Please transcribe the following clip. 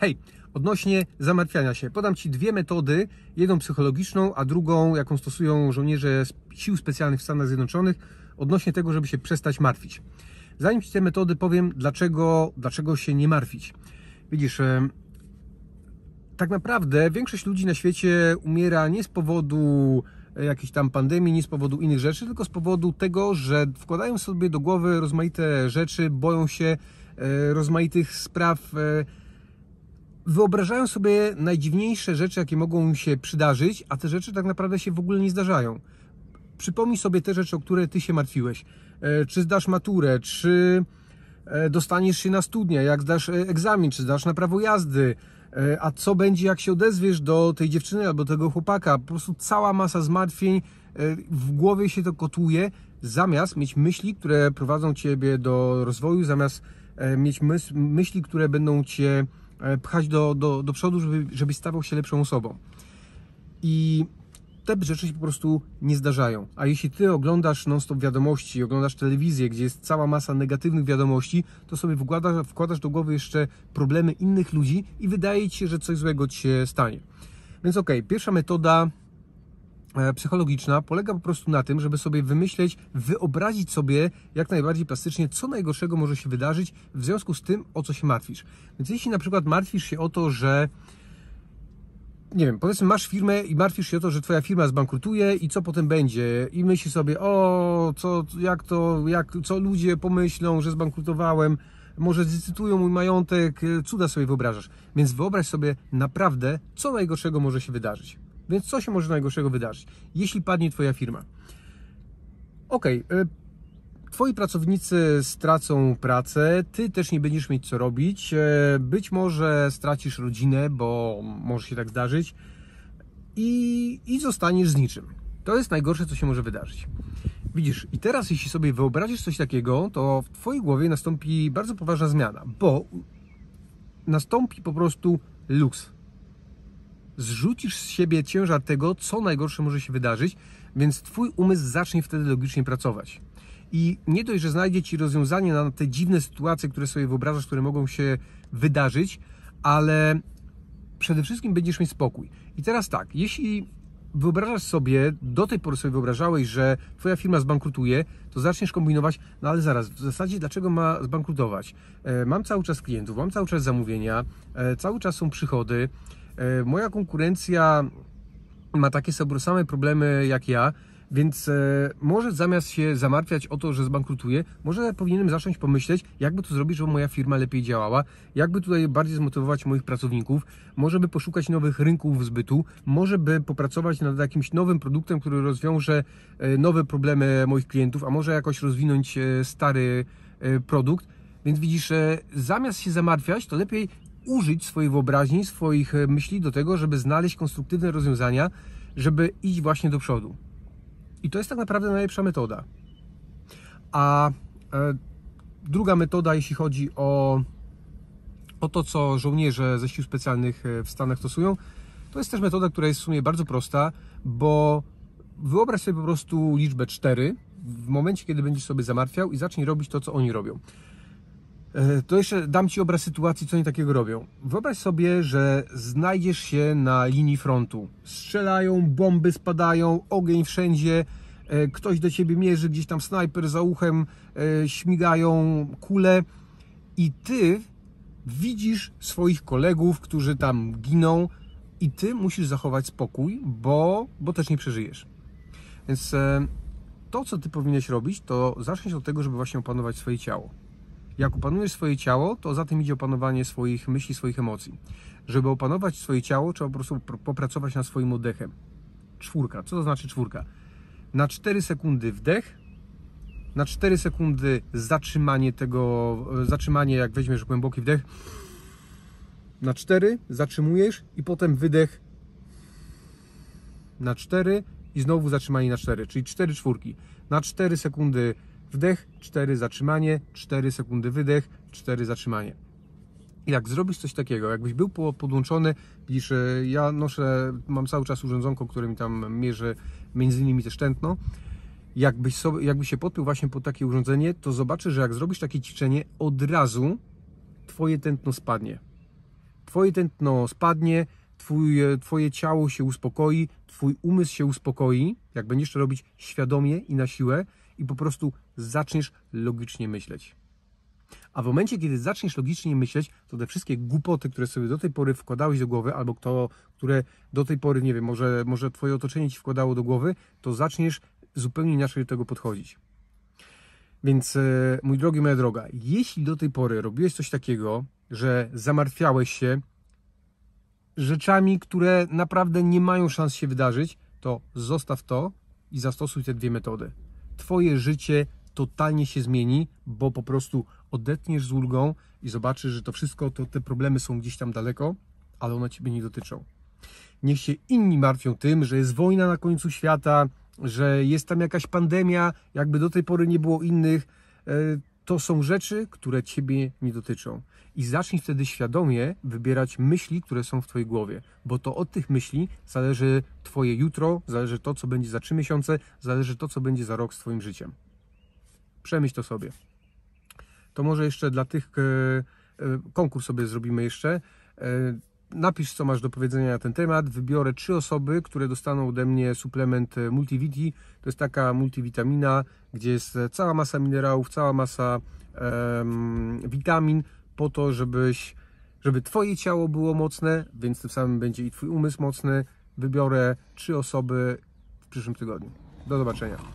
Hej, odnośnie zamartwiania się, podam Ci dwie metody, jedną psychologiczną, a drugą, jaką stosują żołnierze sił specjalnych w Stanach Zjednoczonych, odnośnie tego, żeby się przestać martwić. Zanim Ci te metody powiem, dlaczego, dlaczego się nie martwić. Widzisz, tak naprawdę większość ludzi na świecie umiera nie z powodu e, jakiejś tam pandemii, nie z powodu innych rzeczy, tylko z powodu tego, że wkładają sobie do głowy rozmaite rzeczy, boją się e, rozmaitych spraw, e, wyobrażają sobie najdziwniejsze rzeczy, jakie mogą im się przydarzyć, a te rzeczy tak naprawdę się w ogóle nie zdarzają. Przypomnij sobie te rzeczy, o które ty się martwiłeś. E, czy zdasz maturę, czy e, dostaniesz się na studnia, jak zdasz e, egzamin, czy zdasz na prawo jazdy, a co będzie, jak się odezwiesz do tej dziewczyny albo tego chłopaka. Po prostu cała masa zmartwień w głowie się to kotuje, zamiast mieć myśli, które prowadzą ciebie do rozwoju, zamiast mieć myśli, które będą cię E, pchać do, do, do przodu, żeby, żeby stawał się lepszą osobą. I te rzeczy się po prostu nie zdarzają. A jeśli ty oglądasz non-stop wiadomości, oglądasz telewizję, gdzie jest cała masa negatywnych wiadomości, to sobie wkładasz, wkładasz do głowy jeszcze problemy innych ludzi i wydaje ci się, że coś złego ci się stanie. Więc okej, okay, pierwsza metoda E, psychologiczna polega po prostu na tym, żeby sobie wymyśleć, wyobrazić sobie jak najbardziej plastycznie, co najgorszego może się wydarzyć w związku z tym, o co się martwisz. Więc jeśli na przykład martwisz się o to, że nie wiem, powiedzmy masz firmę i martwisz się o to, że twoja firma zbankrutuje i co potem będzie i myślisz sobie, o, co, jak to, jak, co ludzie pomyślą, że zbankrutowałem, może zdecydują mój majątek, cuda sobie wyobrażasz. Więc wyobraź sobie naprawdę, co najgorszego może się wydarzyć. Więc co się może najgorszego wydarzyć, jeśli padnie Twoja firma? Okej, okay, Twoi pracownicy stracą pracę, Ty też nie będziesz mieć co robić, y, być może stracisz rodzinę, bo może się tak zdarzyć i, i zostaniesz z niczym. To jest najgorsze, co się może wydarzyć. Widzisz, i teraz jeśli sobie wyobrazisz coś takiego, to w Twojej głowie nastąpi bardzo poważna zmiana, bo nastąpi po prostu luks zrzucisz z siebie ciężar tego, co najgorsze może się wydarzyć, więc Twój umysł zacznie wtedy logicznie pracować. I nie dość, że znajdzie Ci rozwiązanie na te dziwne sytuacje, które sobie wyobrażasz, które mogą się wydarzyć, ale przede wszystkim będziesz mieć spokój. I teraz tak, jeśli wyobrażasz sobie, do tej pory sobie wyobrażałeś, że twoja firma zbankrutuje, to zaczniesz kombinować, no ale zaraz, w zasadzie dlaczego ma zbankrutować? E, mam cały czas klientów, mam cały czas zamówienia, e, cały czas są przychody. E, moja konkurencja ma takie same problemy jak ja, więc e, może zamiast się zamartwiać o to, że zbankrutuję, może powinienem zacząć pomyśleć, jakby to zrobić, żeby moja firma lepiej działała, jakby tutaj bardziej zmotywować moich pracowników, może by poszukać nowych rynków zbytu, może by popracować nad jakimś nowym produktem, który rozwiąże e, nowe problemy moich klientów, a może jakoś rozwinąć stary produkt. Więc widzisz, zamiast się zamartwiać, to lepiej użyć swojej wyobraźni, swoich e, myśli do tego, żeby znaleźć konstruktywne rozwiązania, żeby iść właśnie do przodu. I to jest tak naprawdę najlepsza metoda. A e, druga metoda, jeśli chodzi o, o to, co żołnierze ze sił specjalnych e, w Stanach stosują, to jest też metoda, która jest w sumie bardzo prosta, bo wyobraź sobie po prostu liczbę 4 w momencie, kiedy będziesz sobie zamartwiał i zacznij robić to, co oni robią. E, to jeszcze dam Ci obraz sytuacji, co oni takiego robią. Wyobraź sobie, że znajdziesz się na linii frontu. Strzelają, bomby spadają, ogień wszędzie, e, ktoś do Ciebie mierzy, gdzieś tam snajper za uchem, e, śmigają kule i Ty widzisz swoich kolegów, którzy tam giną i Ty musisz zachować spokój, bo, bo też nie przeżyjesz. Więc to, co Ty powinieneś robić, to zacznij od tego, żeby właśnie opanować swoje ciało. Jak opanujesz swoje ciało, to za tym idzie opanowanie swoich myśli, swoich emocji. Żeby opanować swoje ciało, trzeba po prostu popracować nad swoim oddechem. Czwórka. Co to znaczy czwórka? Na 4 sekundy wdech, na 4 sekundy zatrzymanie tego, e, zatrzymanie jak weźmiesz głęboki wdech, na 4 zatrzymujesz i potem wydech na 4 i znowu zatrzymanie na 4, czyli 4 czwórki. Na 4 sekundy wdech, 4 zatrzymanie, 4 sekundy wydech, 4 zatrzymanie. I jak zrobisz coś takiego, jakbyś był podłączony, widzisz, e, ja noszę, mam cały czas urządzonko, które mi tam mierzy między innymi też tętno, jakbyś, sobie, jakbyś się podpił właśnie pod takie urządzenie, to zobaczysz, że jak zrobisz takie ćwiczenie, od razu twoje tętno spadnie. Twoje tętno spadnie, twoje, twoje ciało się uspokoi, twój umysł się uspokoi, jak będziesz to robić świadomie i na siłę, i po prostu zaczniesz logicznie myśleć. A w momencie, kiedy zaczniesz logicznie myśleć, to te wszystkie głupoty, które sobie do tej pory wkładałeś do głowy, albo kto, które do tej pory, nie wiem, może, może twoje otoczenie ci wkładało do głowy, to zaczniesz zupełnie inaczej do tego podchodzić. Więc, e, mój drogi, moja droga, jeśli do tej pory robiłeś coś takiego, że zamartwiałeś się rzeczami, które naprawdę nie mają szans się wydarzyć, to zostaw to i zastosuj te dwie metody. Twoje życie totalnie się zmieni, bo po prostu odetniesz z ulgą i zobaczysz, że to wszystko, to te problemy są gdzieś tam daleko, ale one Ciebie nie dotyczą. Niech się inni martwią tym, że jest wojna na końcu świata, że jest tam jakaś pandemia, jakby do tej pory nie było innych. E, to są rzeczy, które ciebie nie dotyczą. I zacznij wtedy świadomie wybierać myśli, które są w twojej głowie, bo to od tych myśli zależy twoje jutro, zależy to, co będzie za trzy miesiące, zależy to, co będzie za rok z twoim życiem. Przemyśl to sobie. To może jeszcze dla tych e, e, konkurs sobie zrobimy jeszcze. E, napisz, co masz do powiedzenia na ten temat. Wybiorę trzy osoby, które dostaną ode mnie suplement e, Multiviti. To jest taka multivitamina, gdzie jest e, cała masa minerałów, cała masa um, witamin, po to, żebyś, żeby Twoje ciało było mocne, więc tym samym będzie i Twój umysł mocny. Wybiorę trzy osoby w przyszłym tygodniu. Do zobaczenia.